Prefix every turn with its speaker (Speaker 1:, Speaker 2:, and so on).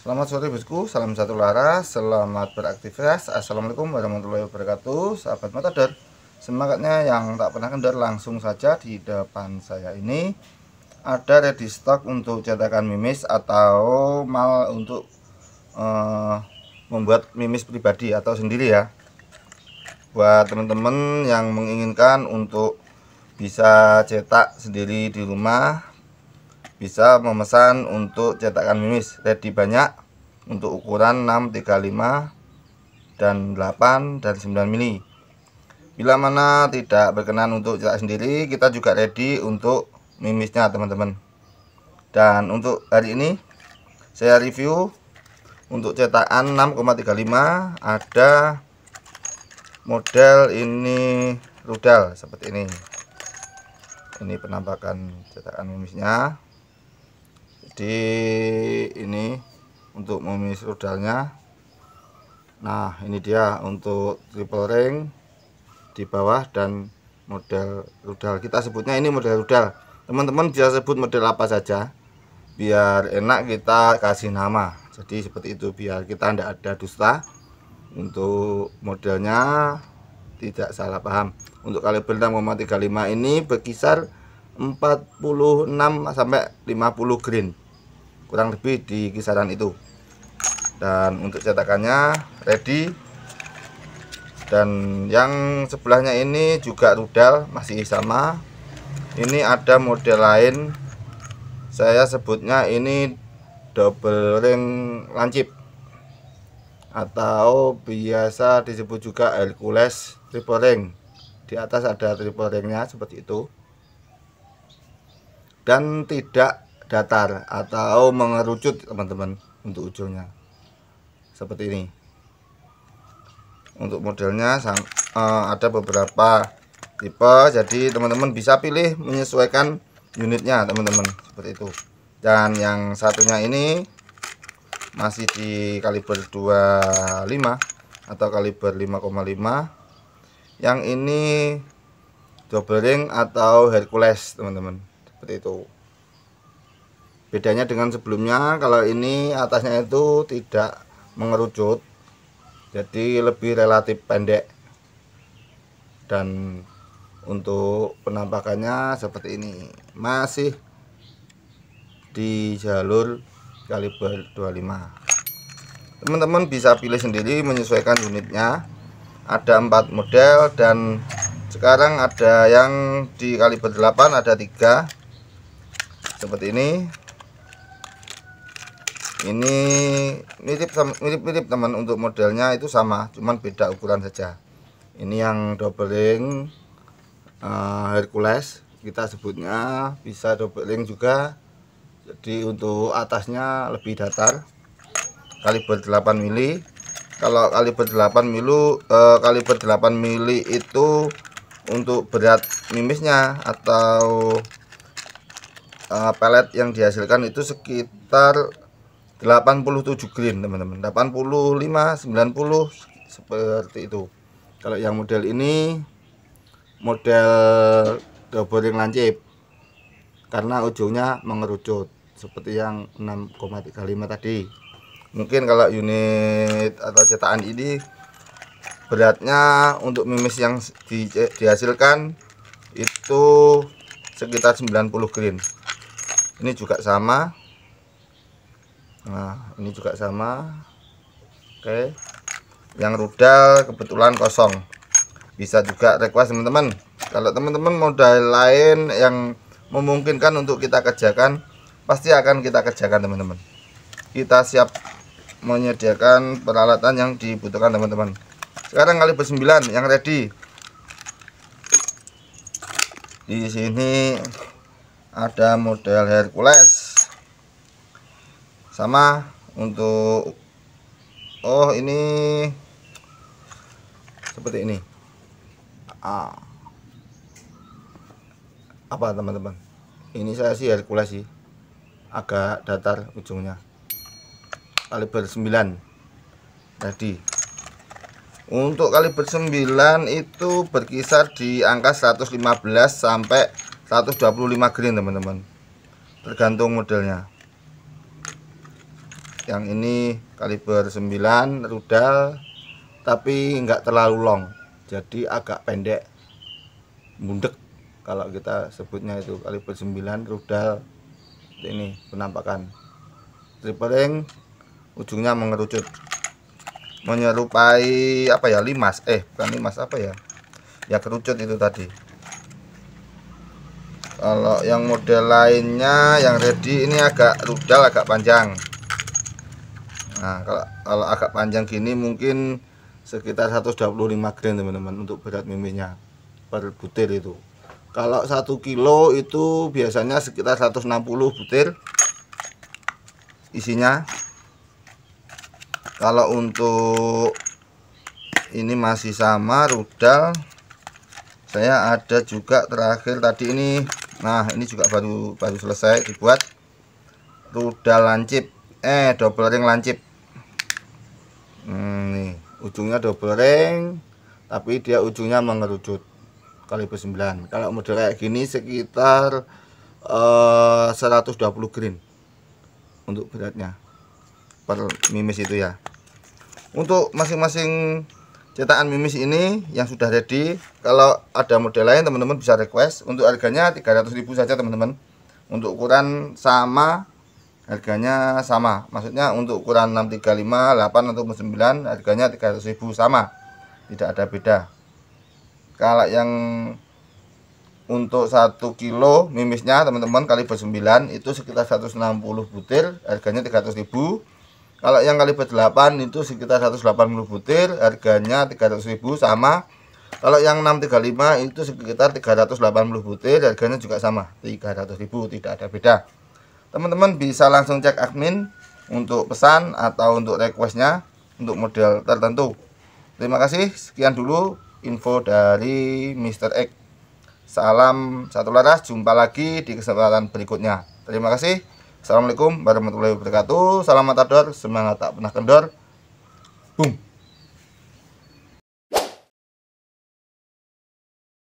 Speaker 1: Selamat sore bosku, salam satu lara, selamat beraktivitas. Assalamualaikum warahmatullahi wabarakatuh, sahabat matador. Semangatnya yang tak pernah kendor langsung saja di depan saya ini ada ready stock untuk cetakan mimis atau mal untuk uh, membuat mimis pribadi atau sendiri ya. Buat teman-teman yang menginginkan untuk bisa cetak sendiri di rumah bisa memesan untuk cetakan mimis ready banyak untuk ukuran 635 dan 8 dan 9 mili bila mana tidak berkenan untuk cetak sendiri kita juga ready untuk mimisnya teman-teman dan untuk hari ini saya review untuk cetakan 6,35 ada model ini rudal seperti ini ini penampakan cetakan mimisnya jadi ini untuk memis rudalnya. nah ini dia untuk triple ring di bawah dan model rudal kita sebutnya ini model rudal teman-teman bisa sebut model apa saja biar enak kita kasih nama jadi seperti itu biar kita tidak ada dusta untuk modelnya tidak salah paham untuk kaliber 6,35 ini berkisar 46 sampai 50 green kurang lebih di kisaran itu dan untuk cetakannya ready dan yang sebelahnya ini juga rudal masih sama ini ada model lain saya sebutnya ini double ring lancip atau biasa disebut juga Hercules triple ring di atas ada triple ringnya seperti itu dan tidak datar atau mengerucut teman-teman untuk ujungnya seperti ini untuk modelnya eh, ada beberapa tipe jadi teman-teman bisa pilih menyesuaikan unitnya teman-teman seperti itu dan yang satunya ini masih di kaliber 25 atau kaliber 5,5 yang ini double ring atau Hercules teman-teman seperti itu bedanya dengan sebelumnya kalau ini atasnya itu tidak mengerucut jadi lebih relatif pendek dan untuk penampakannya seperti ini masih di jalur kaliber 25 teman-teman bisa pilih sendiri menyesuaikan unitnya ada empat model dan sekarang ada yang di kaliber 8 ada tiga seperti ini ini mirip mirip mirip teman untuk modelnya itu sama cuman beda ukuran saja ini yang double ring uh, eh, Hercules kita sebutnya bisa double ring juga jadi untuk atasnya lebih datar kaliber 8 mili kalau kaliber 8 milu eh, kaliber 8 mili itu untuk berat mimisnya atau eh, pelet yang dihasilkan itu sekitar 87 green teman-teman 85 90 seperti itu kalau yang model ini model double ring lancip karena ujungnya mengerucut seperti yang 6,35 tadi mungkin kalau unit atau cetakan ini beratnya untuk mimis yang di, dihasilkan itu sekitar 90 green ini juga sama nah ini juga sama oke yang rudal kebetulan kosong bisa juga request teman-teman kalau teman-teman modal lain yang memungkinkan untuk kita kerjakan pasti akan kita kerjakan teman-teman kita siap menyediakan peralatan yang dibutuhkan teman-teman sekarang kali 9 yang ready di sini ada model Hercules sama untuk oh ini seperti ini ah. apa teman-teman ini saya sih Hercules sih agak datar ujungnya kaliber 9 tadi untuk kaliber 9 itu berkisar di angka 115 sampai 125 green teman-teman tergantung modelnya yang ini kaliber 9 rudal tapi enggak terlalu long jadi agak pendek bundek kalau kita sebutnya itu kaliber 9 rudal ini penampakan tripling ujungnya mengerucut menyerupai apa ya limas eh bukan limas apa ya ya kerucut itu tadi kalau yang model lainnya yang ready ini agak rudal agak panjang Nah, kalau, kalau agak panjang gini mungkin sekitar 125 gram teman-teman untuk berat miminya per butir itu. Kalau 1 kilo itu biasanya sekitar 160 butir isinya. Kalau untuk ini masih sama rudal saya ada juga terakhir tadi ini nah ini juga baru baru selesai dibuat rudal lancip eh double ring lancip hmm, nih ujungnya double ring tapi dia ujungnya mengerucut kaliber 9 kalau model kayak gini sekitar eh, uh, 120 green untuk beratnya per mimis itu ya untuk masing-masing cetakan mimis ini yang sudah ready kalau ada model lain teman-teman bisa request untuk harganya 300.000 saja teman-teman untuk ukuran sama harganya sama maksudnya untuk ukuran 635 8 atau 9 harganya 300.000 sama tidak ada beda kalau yang untuk 1 kilo mimisnya teman-teman kali ber 9 itu sekitar 160 butir harganya 300.000 kalau yang kali ber 8 itu sekitar 180 butir harganya 300.000 sama kalau yang 635 itu sekitar 380 butir harganya juga sama 300.000 tidak ada beda teman-teman bisa langsung cek admin untuk pesan atau untuk requestnya untuk model tertentu terima kasih sekian dulu info dari Mr. X salam satu laras jumpa lagi di kesempatan berikutnya terima kasih Assalamualaikum warahmatullahi wabarakatuh salam matador semangat tak pernah kendor boom